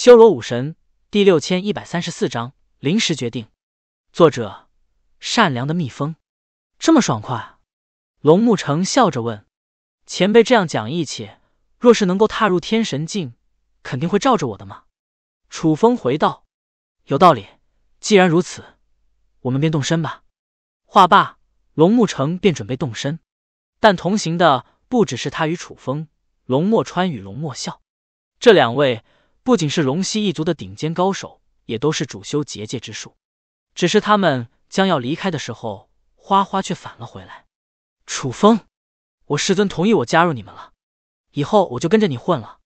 修罗武神第六千一百三十四章临时决定。作者：善良的蜜蜂。这么爽快？龙牧城笑着问：“前辈这样讲义气，若是能够踏入天神境，肯定会罩着我的嘛？”楚风回道：“有道理。既然如此，我们便动身吧。”话罢，龙牧城便准备动身，但同行的不只是他与楚风，龙墨川与龙墨笑，这两位。不仅是龙溪一族的顶尖高手，也都是主修结界之术。只是他们将要离开的时候，花花却返了回来。楚风，我师尊同意我加入你们了，以后我就跟着你混了。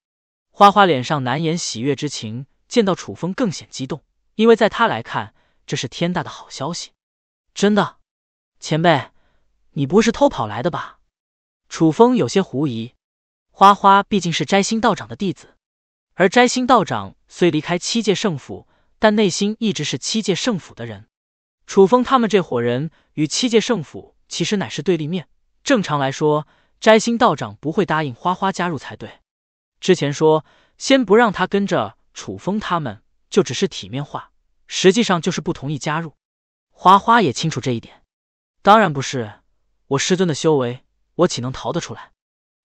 花花脸上难掩喜悦之情，见到楚风更显激动，因为在他来看，这是天大的好消息。真的？前辈，你不会是偷跑来的吧？楚风有些狐疑。花花毕竟是摘星道长的弟子。而摘星道长虽离开七界圣府，但内心一直是七界圣府的人。楚风他们这伙人与七界圣府其实乃是对立面。正常来说，摘星道长不会答应花花加入才对。之前说先不让他跟着楚风他们，就只是体面话，实际上就是不同意加入。花花也清楚这一点。当然不是，我师尊的修为，我岂能逃得出来？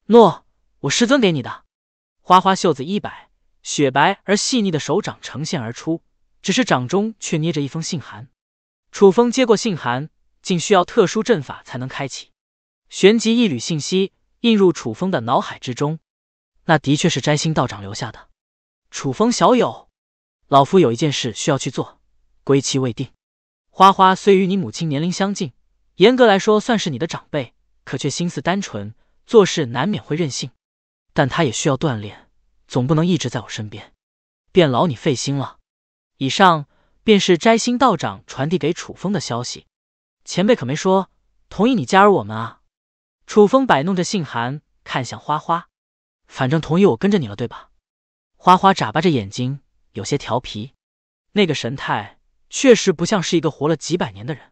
诺，我师尊给你的。花花袖子一摆。雪白而细腻的手掌呈现而出，只是掌中却捏着一封信函。楚风接过信函，竟需要特殊阵法才能开启。旋即一缕信息映入楚风的脑海之中，那的确是摘星道长留下的。楚风小友，老夫有一件事需要去做，归期未定。花花虽与你母亲年龄相近，严格来说算是你的长辈，可却心思单纯，做事难免会任性。但他也需要锻炼。总不能一直在我身边，便劳你费心了。以上便是摘星道长传递给楚风的消息。前辈可没说同意你加入我们啊？楚风摆弄着信函，看向花花，反正同意我跟着你了，对吧？花花眨巴着眼睛，有些调皮，那个神态确实不像是一个活了几百年的人。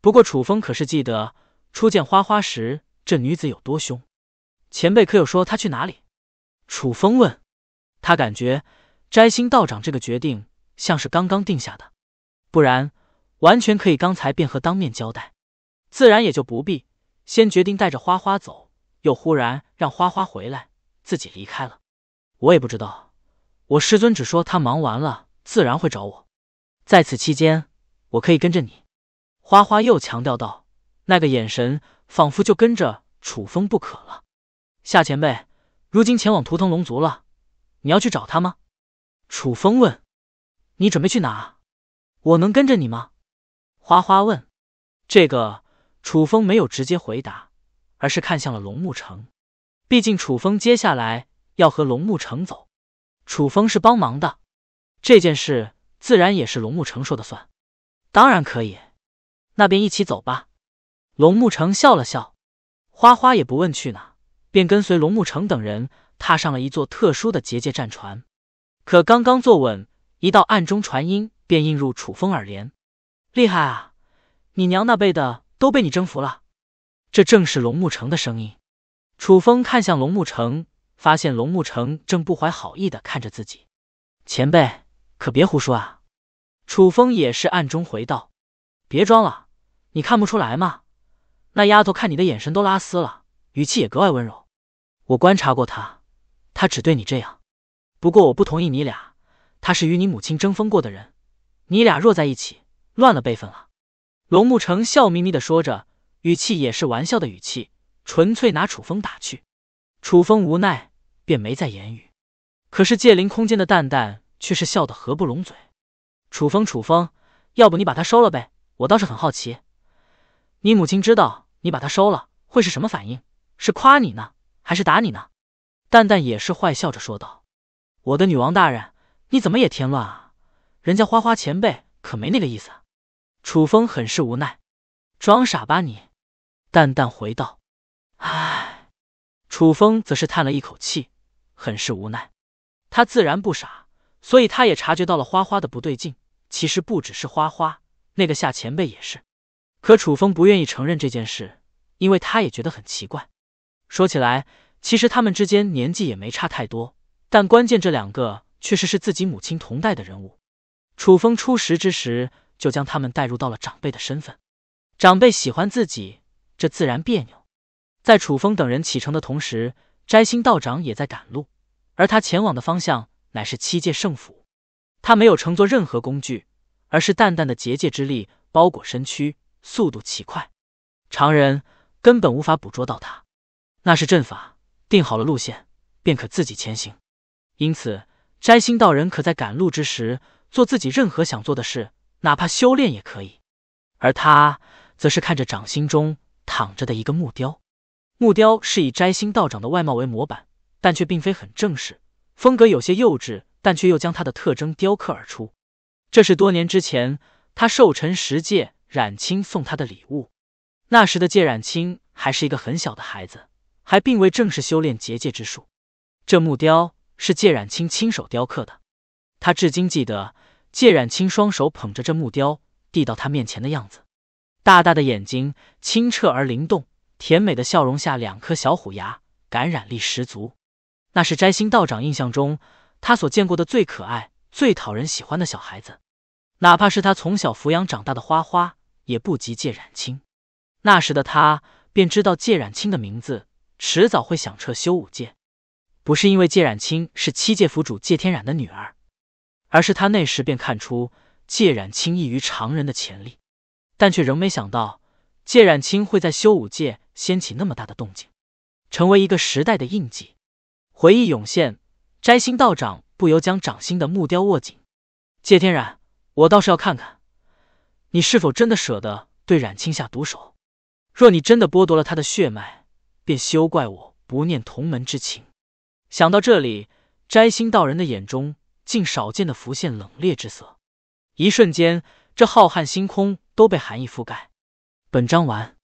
不过楚风可是记得初见花花时，这女子有多凶。前辈可有说她去哪里？楚风问。他感觉摘星道长这个决定像是刚刚定下的，不然完全可以刚才便和当面交代，自然也就不必先决定带着花花走，又忽然让花花回来，自己离开了。我也不知道，我师尊只说他忙完了，自然会找我。在此期间，我可以跟着你。”花花又强调道，那个眼神仿佛就跟着楚风不可了。夏前辈，如今前往图腾龙族了。你要去找他吗？楚风问。你准备去哪？我能跟着你吗？花花问。这个楚风没有直接回答，而是看向了龙木城。毕竟楚风接下来要和龙木城走，楚风是帮忙的，这件事自然也是龙木城说的算。当然可以，那便一起走吧。龙木城笑了笑，花花也不问去哪，便跟随龙木城等人。踏上了一座特殊的结界战船，可刚刚坐稳，一道暗中传音便映入楚风耳帘。厉害啊，你娘那辈的都被你征服了。这正是龙木城的声音。楚风看向龙木城，发现龙木城正不怀好意的看着自己。前辈可别胡说啊！楚风也是暗中回道。别装了，你看不出来吗？那丫头看你的眼神都拉丝了，语气也格外温柔。我观察过她。他只对你这样，不过我不同意你俩。他是与你母亲争锋过的人，你俩若在一起，乱了辈分了。龙沐成笑眯眯的说着，语气也是玩笑的语气，纯粹拿楚风打趣。楚风无奈，便没再言语。可是界灵空间的蛋蛋却是笑得合不拢嘴。楚风，楚风，要不你把他收了呗？我倒是很好奇，你母亲知道你把他收了，会是什么反应？是夸你呢，还是打你呢？蛋蛋也是坏笑着说道：“我的女王大人，你怎么也添乱啊？人家花花前辈可没那个意思。”楚风很是无奈：“装傻吧你。”蛋蛋回道：“唉。”楚风则是叹了一口气，很是无奈。他自然不傻，所以他也察觉到了花花的不对劲。其实不只是花花，那个夏前辈也是。可楚风不愿意承认这件事，因为他也觉得很奇怪。说起来。其实他们之间年纪也没差太多，但关键这两个确实是自己母亲同代的人物。楚风初识之时就将他们带入到了长辈的身份，长辈喜欢自己，这自然别扭。在楚风等人启程的同时，摘星道长也在赶路，而他前往的方向乃是七界圣府。他没有乘坐任何工具，而是淡淡的结界之力包裹身躯，速度奇快，常人根本无法捕捉到他，那是阵法。定好了路线，便可自己前行。因此，摘星道人可在赶路之时做自己任何想做的事，哪怕修炼也可以。而他则是看着掌心中躺着的一个木雕，木雕是以摘星道长的外貌为模板，但却并非很正式，风格有些幼稚，但却又将他的特征雕刻而出。这是多年之前他寿辰时界染青送他的礼物，那时的戒染青还是一个很小的孩子。还并未正式修炼结界之术。这木雕是谢染青亲手雕刻的，他至今记得谢染青双手捧着这木雕递到他面前的样子，大大的眼睛清澈而灵动，甜美的笑容下两颗小虎牙，感染力十足。那是摘星道长印象中他所见过的最可爱、最讨人喜欢的小孩子，哪怕是他从小抚养长大的花花也不及谢染青。那时的他便知道谢染青的名字。迟早会响彻修武界，不是因为界染青是七界府主界天染的女儿，而是他那时便看出界染青异于常人的潜力，但却仍没想到界染青会在修武界掀起那么大的动静，成为一个时代的印记。回忆涌现，摘星道长不由将掌心的木雕握紧。界天染，我倒是要看看你是否真的舍得对染青下毒手。若你真的剥夺了他的血脉。便休怪我不念同门之情。想到这里，摘星道人的眼中竟少见的浮现冷冽之色，一瞬间，这浩瀚星空都被寒意覆盖。本章完。